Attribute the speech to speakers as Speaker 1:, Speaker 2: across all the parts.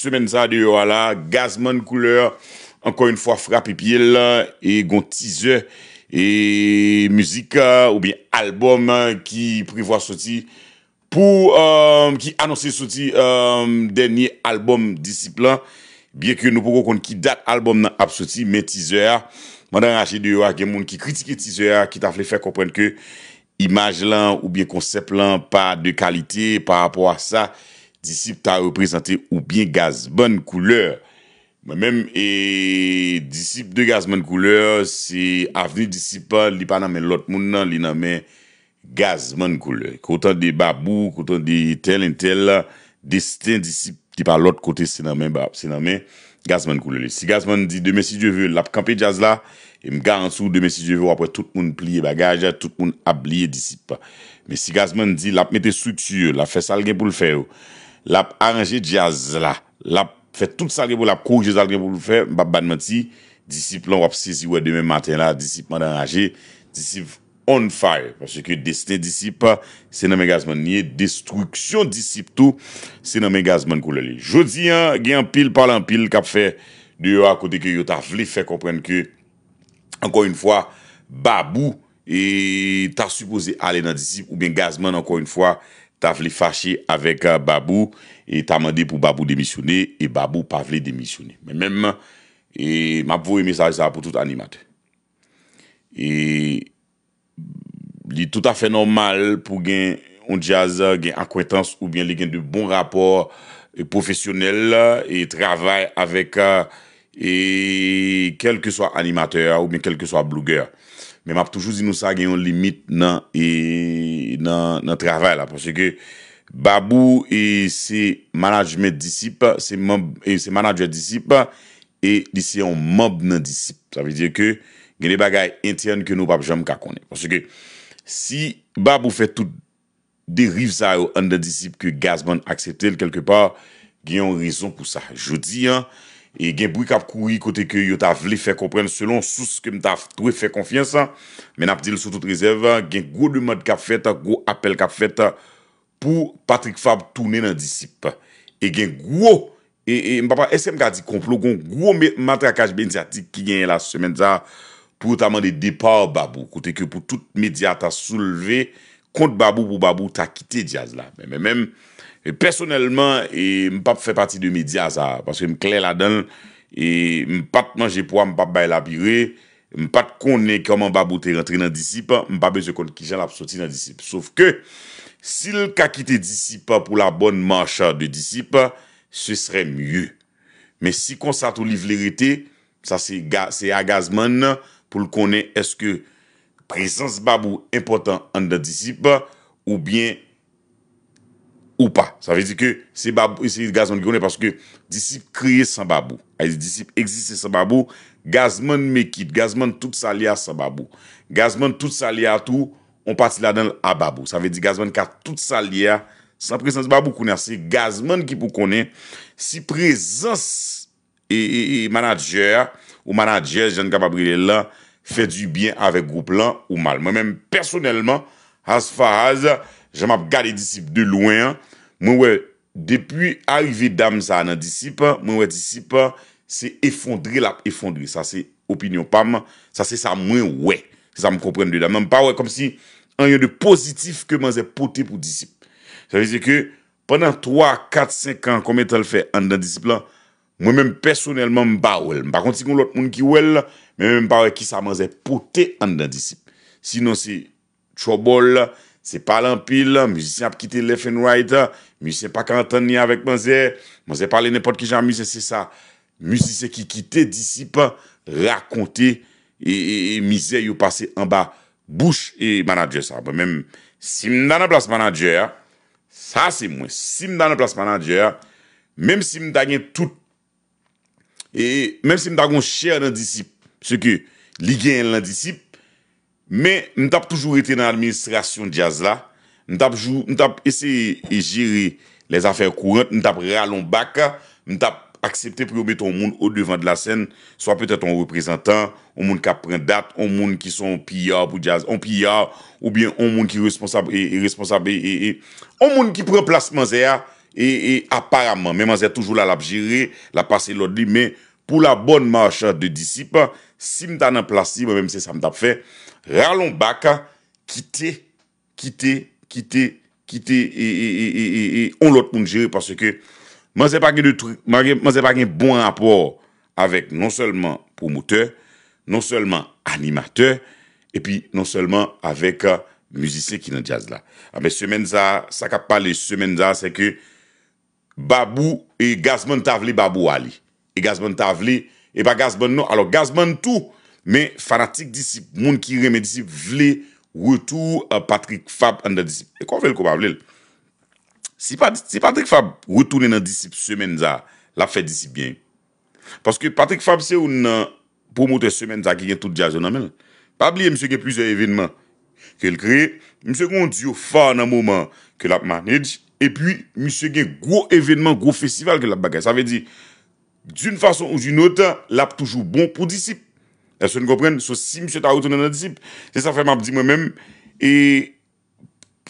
Speaker 1: Semenza de yo wala, gazman kouleur, ankon yon fwa frap epi el lan, e gon tize, e muzika ou biye albom ki privwa soti pou euh, ki anonsi soti euh, denye albom disiplan. Biye ki nou pou kon kon ki dat albom nan ap soti, me tize ya. Mwen dan raje de yo wala gen moun ki kritike tize ya, ki ta fwe fwe kompwen ke imaj lan ou biye konsep lan pa de kalite par rapport a sa. Disip ta represente ou bien gazman kouleur. Mwen menm e disip de gazman kouleur, se aveni disip li pa nanmen lot moun nan, li nanmen gazman kouleur. Koutan de babou, koutan de tel en tel, desten disip li pa lot kote, se nanmen gazman kouleur. Si gazman di, deme si jeve, lap kampe jaz la, e mga ansou deme si jeve, wapwe tout moun pliye bagaj, tout moun abliye disip. Si gazman di, lap mette sutu yo, lap fese algen pou l fè yo, lap aranje jaz la, lap fè tout salge pou lap kou, jaz salge pou fè, mbap banmant si, disip lan wap se si wè demè matin la, disip man aranje, disip on fire, pwè se kè destin disip, se nan men gazman niye, destruksyon disip tou, se nan men gazman kou loli. Jodi, gen an pil, pal an pil, kap fè, diyo akote kè yo ta vle fè komprenn kè, ankon yon fwa, babou, e ta supose ale nan disip, ou gen gazman ankon yon fwa, Euh, ta vle fache avek babou e ta mande pou babou demisyonè e babou pa vle demisyonè. Men men, e map vou e mesaj sa pou tout animatè. E, li tout afe normal pou gen ondiaz gen akwetans ou bien li gen de bon rapor euh, profesyonel e euh, travay avek e kelke so animatè ou bien kelke so bloger. Men map toujou zinousa gen yon limit nan e nan travèl, aposye ke babou e se manajme disip, se manajme disip, e disi yon mob nan disip, sa vè diè ke geni bagay entyen ke nou bab jom kakone, aposye ke si babou fè tout deriv sa yo an da disip ke Gazman akseptel kelke pa, geni yon rizon pou sa jodi, an E gen boui kap koui kote ke yo ta vle fe kompren selon souse ke mta dwe fe konfiansan. Men ap di l sou tout rezerv. Gen gwo dwe mod kap fet, gwo apel kap fet pou Patrick Fab toumen nan disip. E gen gwo, e, e mbapa SM ga di konplo, gwo matrakaj ben di atik ki gen la semen za. Pwotaman de depar babou. Kote ke pou tout media ta souleve, kont babou pou babou ta kite diaz la. Men men men. E personelman, e mpap fè pati de medyaza, paske mklen la don, e mpap manje pou an, mpap bay labire, mpap kone koman babou te rentre nan disip, mpap bezye kon ki jan ap soti nan disip. Sof ke, sil kakite disip pou la bon mancha de disip, se sre mye. Men si konsat ou livlerite, sa se agazman pou lkone eske presens babou impotant an de disip, ou bien disip. Ou pa? Sa ve di ke se babou, e se gazman ki pou kone, paske disip kreye san babou. E disip eksiste san babou, gazman mekite, gazman tout sa liya san babou. Gazman tout sa liya tou, on pati la den a babou. Sa ve di gazman ka tout sa liya, san presensi babou kone. Se gazman ki pou kone, si presensi manager, ou manager jan kapabrile la, fe di byen avek group lan, ou mal. Mwen men personelman, as faraz, e geni, jama ap gade disip de loin, mwen wè, depi a yve dam sa an nan disip, mwen wè disip, se effondri la, effondri, sa se opinyon pam, sa se sa mwen wè, se sa m kompren de dam, mwen m pa wè kom si, an yon de pozitif, ke man zè pote pou disip, sa vize ke, penan 3, 4, 5 an, kome tan l fè an nan disip la, mwen mèm personelman m ba wè, m pa konti kon l ot moun ki wè la, mwen m pa wè ki sa man zè pote an nan disip, sinon se, chobol la, se pale an pil, mizi se ap kite Leffenreiter, mizi se pa kantan ni avèk mwenze, mwenze pale nepot ki jan mizi se se sa, mizi se ki kite disipa, rakonte, e, e, e mizi se yo pase an ba, bouch e manadje sa, be mèm, si m dan an plas manadje, sa se mwen, si m dan an plas manadje, mèm si m danyen tout, e mèm si m dagon chè nan disip, se ke ligyen nan disip, Men, nou tap toujou ete nan administrasyon jaz la, nou tap jou, nou tap ese e jere les afer kourent, nou tap realon baka, nou tap aksepte pou yo meton moun ou devan de la sen, swa petè ton reprezentant, ou moun kap pren dat, ou moun ki son piyar pou jaz, ou piyar, ou bien ou moun ki responsab, e, e, responsab, e, e, ou moun ki pren plasman zeya, e, e, aparamant, menman zeya toujou la lap jere, la pase lodi, men, pou la bon marcha de disip, si mta nan plasi, mwen mse sa mta pfe, ralon baka, kite, kite, kite, kite, e, e, e, e, e, e, e, e, on lot moun jere, parce ke, man se pa gen bon rapport avek non selman poumoteur, non selman animateur, e pi non selman avek euh, musise ki nan jaze la. Ame ah, semen za, sa kap pale semen za, seke babou e gazman tavle babou wali. e gazman ta vle, e pa gazman nou, alo gazman tou, men fanatik disip, moun ki reme disip vle, wotou euh, Patrick Fab an da disip. E kon vel kou pa vle? Si Patrick Fab wotounen an disip semen za, la fè disip bien. Paske Patrick Fab se ou nan promote semen za ki gen tout di a zonan men, pa vle mse gen pwize evenman ke l kre, mse kon diyo fa nan mouman ke l ap maned, e pi mse gen gwo evenman, gwo festival ke l ap bagay, sa ve di... D'youn fason ou d'youn otan, l'ap toujou bon pou disip. El se nou kompren, sou si msye ta otan nan disip. Se sa fèm ap di mwen mèm. E,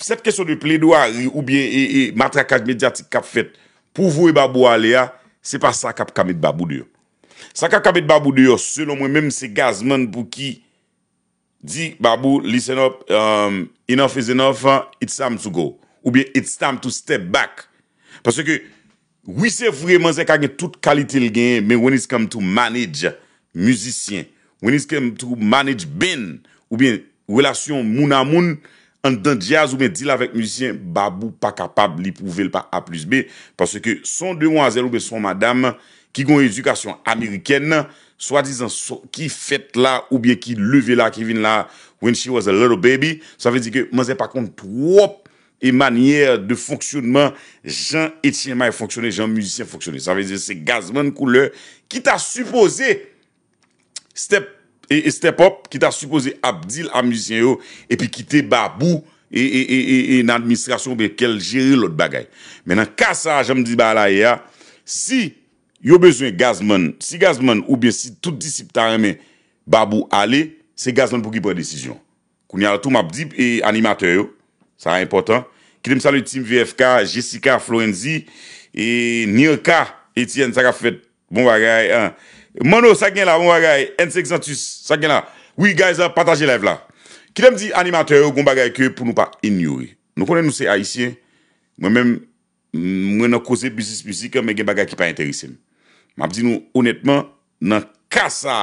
Speaker 1: set kesyon de ple do a, ou bien e matrakaj medyatik kap fet, pou vou e babou a le a, se pa sa kap kamet babou de yo. Sa kap kamet babou de yo, selon mwen mèm, se gazman pou ki di, babou, listen up, um, enough is enough, it's time to go. Ou bien, it's time to step back. Parce que... Oui, se vreman se kage tout kalite l genye, men wen is come to manage muzisyen. Wen is come to manage ben, ou ben, relasyon moun a moun, an dan jazz, ou ben, di la vek muzisyen, babou pa kapab li pouvel pa a plus be, parce ke son de mwazel ou be son madame, ki gon edukasyon Ameriken, swa dizan, ki fet la, ou ben, ki leve la, ki vin la, when she was a little baby, sa ve di ke, men se pa kont, pou wop, E manye de fonksyonman Jean Etienne May fonksyonne, Jean Musicien fonksyonne Sa veze se Gazman koule Ki ta suppose Step up Ki ta suppose Abdil a Musicien yo E pi kite Babou E nan administrasyon bekel jere lout bagay Menan ka sa jom di ba la ya Si yo bezwen Gazman Si Gazman ou be si tout disip ta reme Babou ale Se Gazman pou ki pou e desisyon Kouni ala toum Abdil e animateur yo Sa impotant. Kilem salu team VFK, Jessica, Florenzi e Nirka, Etienne, Saka Feth, bon bagay. Mano, saknen la, bon bagay. N6antus, saknen la. Oui, guys, pataje live bon la. Kilem di animatroyo, bon bagay, pou nou pa inyoye. Nou konen nou se a isye, mwen mwen nou kose bizis-bizis mwen gen bagay ki pa enterisem. Mwen ap di nou, honetman, nan kasa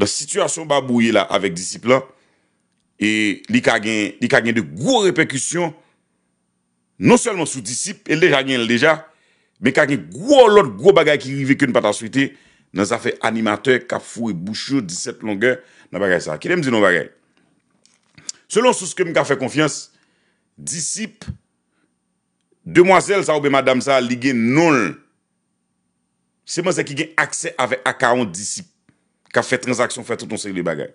Speaker 1: da situasyon ba bouye la avek disiplan, E li ka gen de gwo reperkusyon Non selman sou disip El dejan gen el dejan Men ka gen gwo lot gwo bagay ki rive Ke nou pataswite Nan zafè animatèk ka fwou e bouchou 17 longè nan bagay sa Selon sou skèm ka fè konfians Disip Demoiselle sa oube madame sa Li gen nol Se mwen zè ki gen akse Ave akaron disip Ka fè transaksyon fè touton seri de bagay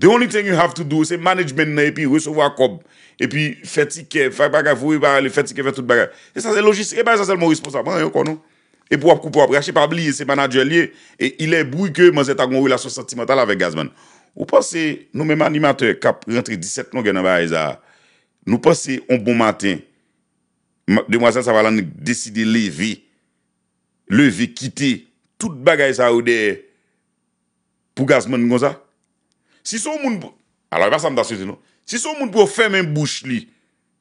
Speaker 1: The only thing you have to do, se manajmen nan, epi resevo akob, epi fetike, fe bagay, fowe bagay, fetike, fe tout bagay. E sa se logistik, e bay sa sel moun responsa, ban yon kon nou. E pou ap kou pou ap, reche pa blie, se manajen liye, e ilen brouke, mwazet agon wè la sou sentimental avek gazman. Ou pas se, nou menman ni matè, kap rentre diset nou gen nan bay, nou pas se, on bon matè, de mwazet sa valan, deside leve, leve, kite, tout bagay sa ou de, pou gazman g Si sou moun pou fèmè mbouch non. li,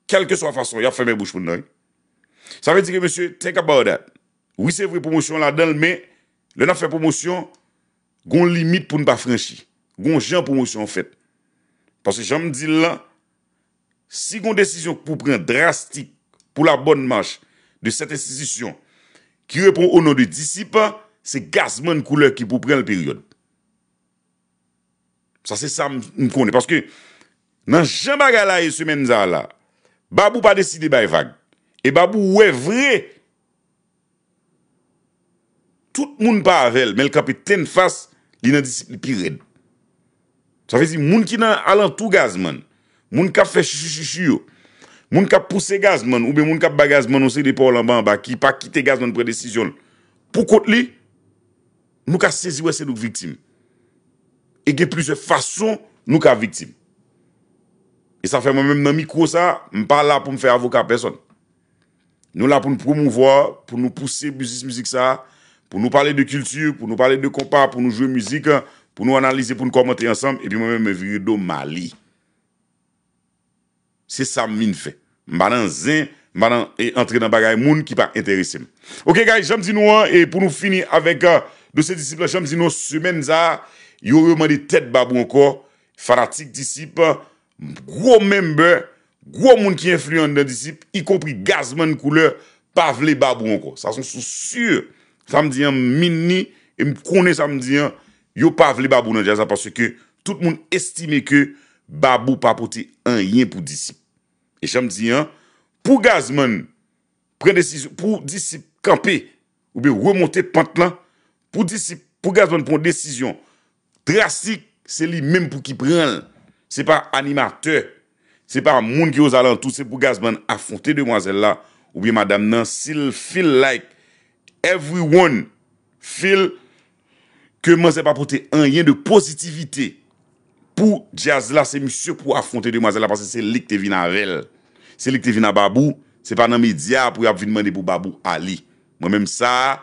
Speaker 1: kelke sou a fason, ya fèmè mbouch pou nou. Sa non. ve di ke, monsye, take about that, we se vre promosyon la den l men, le nan fè promosyon, goun limit pou nou pa franshi. Goun jen promosyon fèt. Pase jan m di lan, si goun desisyon pou pren drastik pou la bonn manj de sete desisyon ki repon o nou de disipan, se gazman koulek ki pou pren l peryode. Sa se sa m kone. Paske nan jamba gala e semen za ala. Babou pa deside bay vag. E babou we vre. Tout moun pa avel. Mel kapi ten fas. Li nan disip li pi red. Sa vezi moun ki nan alan tou gazman. Moun kap fe chichi chichiyo. Moun kap puse gazman. Ou be moun kap bagazman. Ose de pa ou la mba mba. Ki pa kite gazman pre desisyon. Po kote li. Moun kap sezi wese nouk viktime. e ge plus fason nou ka viktim. E sa fè mwen mèm nan mikro sa, m pa la pou m fè avokat person. Nou la pou m promouvo, pou nou pousse musik sa, pou nou pale de kultur, pou nou pale de kompa, pou nou jwe musik, pou nou analize, pou nou komote ansam, e pi mwen m vire do mali. Se sa min fè. M banan zen, m banan e entre nan bagay moun ki pa interesse m. Ok guys, jame zinou an, e pou nou fini avek euh, de se disiplen, jame zinou semen za, a, yo yo man de tèt babou anko, fanatik disip, gwo menbe, gwo moun ki influyon nan disip, yi kompri gazman koule, pa vle babou anko. Sa son sou sur, sa m diyan mini, e m konen sa m diyan, yo pa vle babou nan diyan, sa pwase ke tout moun estime ke babou pa apote an yin pou disip. E sa m diyan, pou gazman, pou disip kampe, ou be remonte pant lan, pou disip, pou gazman pou m desisyon, drastik se li mèm pou ki prel, se pa animateur, se pa moun ki ozalantou, se pou gazman afonte de mwazella, ou biye madame nan, se li feel like, everyone feel, ke mwazel pa pote an yen de pozitivite, pou jazla se msye pou afonte de mwazella, parce se lik te vina rel, se lik te vina babou, se pa nan media pou ap vinmane pou babou ali, mwen mèm sa,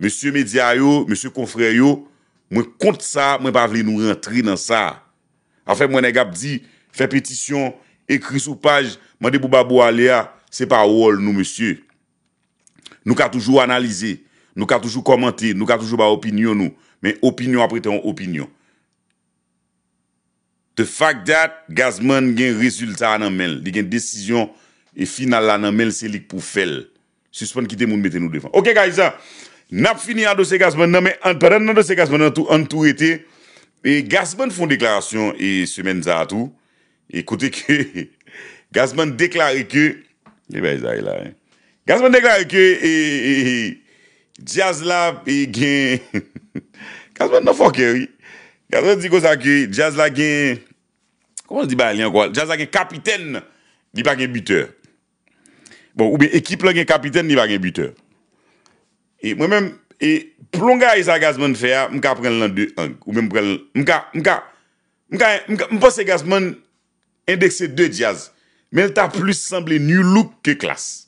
Speaker 1: msye media yo, msye konfreyo, Mwen kont sa, mwen pa vle nou rentri nan sa. Afè mwen egap di, fè petisyon, ekri sou paj, mwen de pou babou alea, se pa ouol nou, monsye. Nou ka toujou analize, nou ka toujou komante, nou ka toujou ba opinyon nou, men opinyon apre te an opinyon. Te fak dat, gazman gen rezultat nan men, di gen desisyon e final lan nan men selik pou fel. Suspon kite moun mette nou devan. Ok, gaiza! Nap fini nan dosye Gaspman nan men, anpadan nan dosye Gaspman nan tou entou ete, e Gaspman fon deklarasyon e semen za atou, ekote ke, Gaspman deklari ke, e be yi zay la, Gaspman deklari ke, e, e, e, Jazz Lab e gen, Gaspman nan fok e wè, Gaspman dikos a ke, Jazz Lab gen, koman se di ba alian kwa, Jazz Lab gen kapiten, di pa gen bute, bon ou be ekip la gen kapiten, di pa gen bute, bon ou be ekip la gen kapiten, E, mwen men, plonga yi e sa gazman fè ya, mwen ka pren lan 2 an, mwen pa se gazman endekse 2 jaz, men ta plus sembli New Look ke Klas.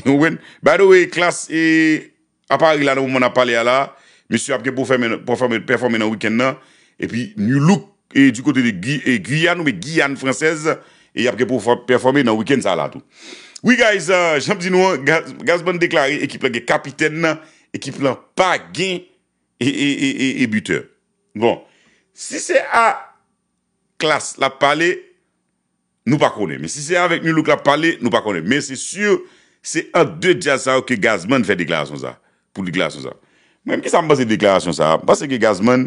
Speaker 1: By the way, Klas e apari lan wou mwen ap pale ya la, mwen se apke pou performe nan wikend nan, e pi New Look e di kote de e, Guyane ou e Guyane fransez, e apke pou performe nan wikend sa la tou. Oui, guys, j'aime dit nou an, Gazman deklaré, ekip lan gen kapiten nan, ekip lan pa gen e buteur. Bon, si se a klas la pale, nou pa konen. Si se a vek nou luk la pale, nou pa konen. Men se sur, se a de jazaw ke Gazman fè deklarasyon sa. Menm ki sa mba se deklarasyon sa, mba se ke Gazman,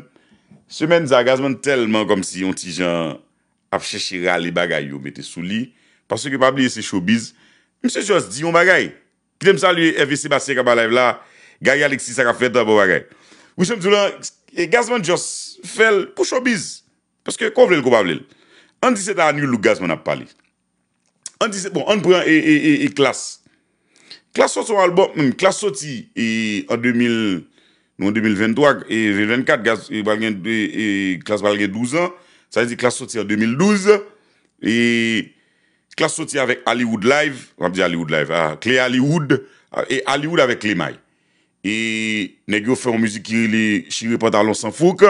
Speaker 1: se men za Gazman telman kom si yon ti jan ap cheshira le bagay yo mette sou li, pas se ke pabliye se chobiz, Mse Jos di yon bagay. Klem sa li FVC basye ka balay vla. Gaya liksi sa ka freda bo bagay. Ou se mtou lan, e, Gazman Jos fel pou shobiz. Paske kon vle l kou pa vle l. An 17 an yon lou Gazman ap pale. An 17, bon, an pou yon e, e, e, e, e, e, klas. Klas soti yon al bop mèm. Klas soti e, e, en 2000, nou en 2023, e, e, 24, Gazman yon, e, e, e, klas balge 12 an. Sa yon di klas soti en 2012. E, e, klas soti avèk Hollywood Live, wap di Hollywood Live, kli ah, Hollywood, ah, e Hollywood avèk kle may. E negyo fèm mouzik ki rile, chire pata lonsan fok,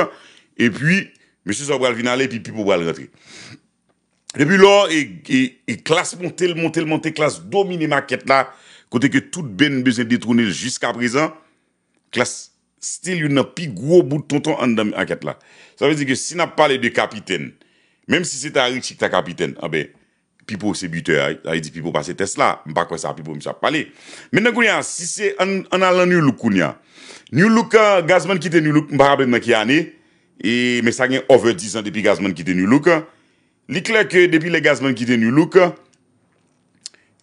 Speaker 1: e pi, mè sè sò bral vin ale, e pi pi po bral retre. Depi lò, e, e, e klas montel, montel, montel, klas domine ma ket la, kote ke tout ben bezè detrounel jiska prezant, klas stèl yon api, gwo bout tonton an dami an ket la. Sa vèzi ke si na pale de kapiten, mèm si se ta richik ta kapiten, a be, Pipo se bute, a yi di pipo pa se Tesla, mpa kwa sa pipo msa pale. Menden koun ya, si se an alan New Look koun ya, New Look, Gazman kite New Look, mpa kabe mwen ki ane, e mwen sa gen over 10 an depi Gazman kite New Look, li kler ke depi le Gazman kite New Look,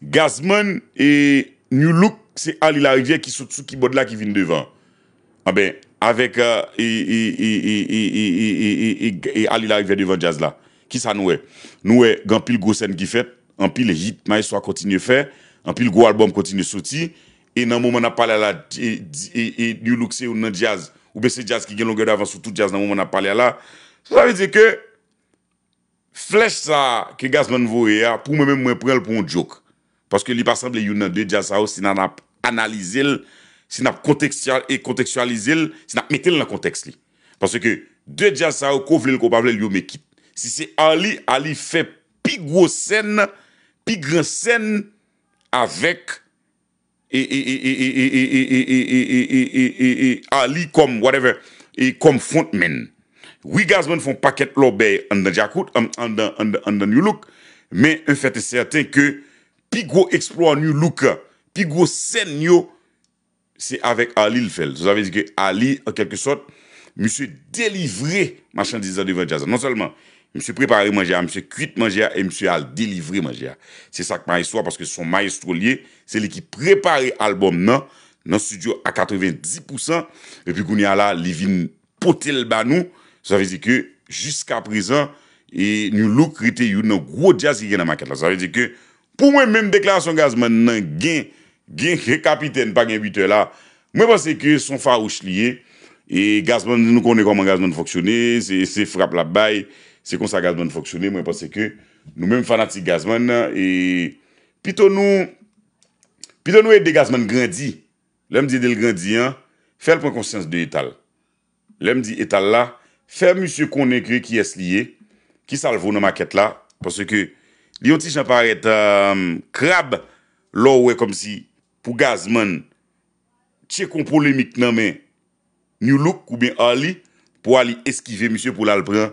Speaker 1: Gazman e New Look se Ali Larivier ki sou tsou ki bod la ki vin devan, a be, avek e Ali Larivier devan Jazla. Ki sa noue? Noue gen pil go sen ki fet, en pil hit may so a kontine fe, en pil go albom kontine soti, e nan moun moun ap pale la, e nyo louk se ou nan jazz, ou bese jazz ki gen longen avans ou tout jazz nan moun moun ap pale la, sa vi de ke, flesh sa ke gaz moun vowe ya, pou mè mè mwen prel pou moun djok. Paske li pasemble yon nan de jazz sa ou, si nan ap analize l, si nan ap konteksyalize l, si nan ap mette l nan konteks li. Paske de jazz sa ou, kou vle l, kou pa vle l, yon mè kip. Si se Ali, Ali fè pig wò sen, pig wò sen avèk Ali kom whatever, kom frontman. Oui, gazman fon paket lò bèy an da New Look, mè enfète sè rtèn ke pig wò explore New Look, pig wò sen yo, se avèk Ali l'fèl. Se zavè dike Ali, an kèpè sot, mi se délivre machènti zè devè jazan. Non sèlman, Mse prepare manje a, mse kuit manje a, e mse al delivre manje a. Se sak ma eswa, paske son maestro liye, se li ki prepare albom nan, nan studio a 90%, epi kouni ala, li vin potel banou, sa vezi ke, jiska prezan, e nou lo krite yu nan gwo jazz yi gen nan maket la. Sa vezi ke, pou mwen menm dekla an son gazman nan gen, gen kapiten, pa gen biter la, mwen pase ke son farouch liye, e gazman nou konen kon man gazman foksyone, se frappe la baye, Se kon sa gazman foksyone, mwen panse ke nou men fanatik gazman nan, e pito nou, pito nou e de gazman grandi, lèm di del grandi an, fèl pwen konsyans de etal. Lèm di etal la, fèl monsye konen kre ki es liye, ki salvo nan maket la, panse ke li yon ti jen paret um, krab, lò wè kom si pou gazman, tche kon polimik nan men, ni louk kou ben ali, pou ali eskive monsye pou lal pren,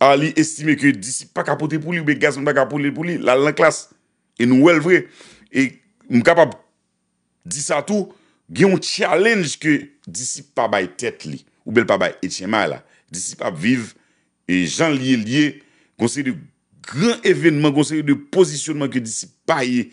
Speaker 1: a li estime ke disip pa kapote pou li, ou be gazman pa kapote pou li, la lan klas, e nou wel vre, e m kapap disa tou, ge yon challenge ke disip pa bay tete li, ou bel pa bay etchema la, disip pa viv, e jan liye liye, konseye de gran evenman, konseye de posisyonman ke disip pa ye,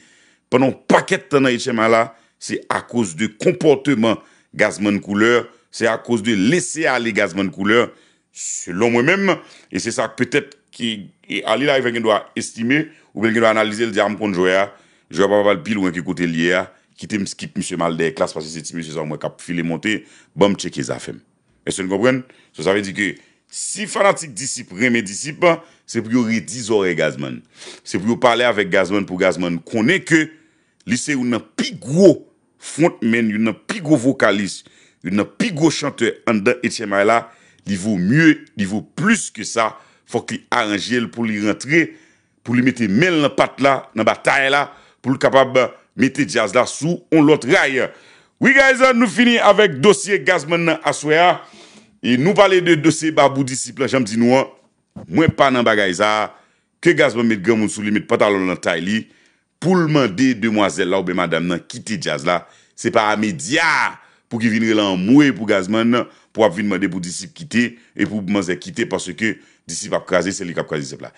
Speaker 1: penon paket tana etchema la, se a kouse de komporteman gazman kouleur, se a kouse de lese ale gazman kouleur, Selon mwen men, e se sa, petet ki, e alila, e ven gen do a estime, ou ven gen do a analize, el diyar mponjoya, jwa pa pa pal pil, ou enke kote liya, kite mskip, msye malde, klas pasi setime, msye zan mwen kap file monte, bom tseke zafem. E se nou kompren, se sa ve di ke, si fanatik disip, reme disip, se pou yo redizore Gazman. Se pou yo pale avek Gazman, pou Gazman, konen ke, lise yon nan pigwo fontmen, yon nan pigwo vokalist, yon nan pigwo chante, li vo mye, li vo plus ke sa, fok li aranjel pou li rentre, pou li mette men la pat la, nan ba tay la, pou li kapab mette jaz la sou, on lot ray. Oui, guys, nou fini avèk dosye gazman nan aswea, e nou pale de dosye babou disiplan, jame di nou an, mwen pa nan ba guysa, ke gazman mette gamon sou, li mette patalon nan tay li, pou lman de demwazel la ou be madame nan kite jaz la, se pa amed yaa, pou ki vinre la an mouye pou Gazman, pou ap vin mwede pou disip kite, e pou mwese kite, parce ke disip ap kaze, seli kap kaze disip la.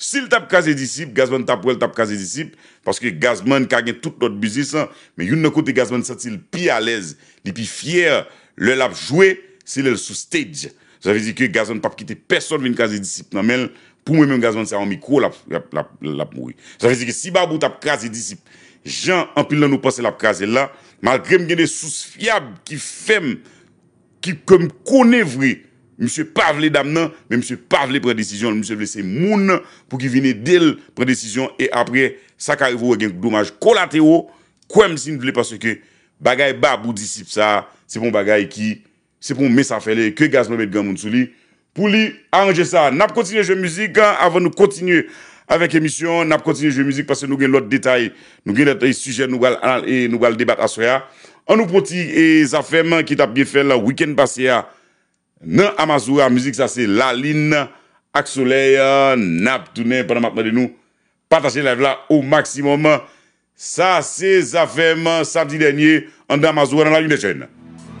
Speaker 1: Sil tap kaze disip, Gazman tap wèl tap kaze disip, parce ke Gazman kagen tout not bizis, men yon nan kote Gazman satil pi alez, li pi fyer, lèl ap jwè, selèl sou stèdj. Zavè zi ke Gazman pap kite, peson vin kaze disip nan men, pou mwen mwen Gazman se an mikou, lèl ap mwye. Zavè zi ke si babou tap kaze disip, jan an pil nan nou pasel ap kaze la, Malgrèm genè souz fiyab ki fem, ki kom kone vre, msè pa vle dam nan, men msè pa vle pre-desisyon, msè vle se moun pou ki vine del pre-desisyon, e apre sa ka evo gen kou domaj kolate yo, kwen msè vle paswe ke bagay ba pou disip sa, se pon bagay ki se pon mes afele, ke gaz mou bet gen moun sou li, pou li anje sa. Nap kontinye jen mouzik, avan nou kontinye. Avèk emisyon, nap kontine jwè müzik pasè nou gen lòt detay, nou gen detay sujè nou wèl anal e nou wèl debat aswè ya. An nou poti e zafèm ki tap gè fè la wikend pasè ya nan Amazoua, müzik sa se laline, ak soley, nap dounen pè nan matman de nou. Patasyen live la ou maksimum, sa se zafèm sabdi denye an dan Amazoua nan laline chèn.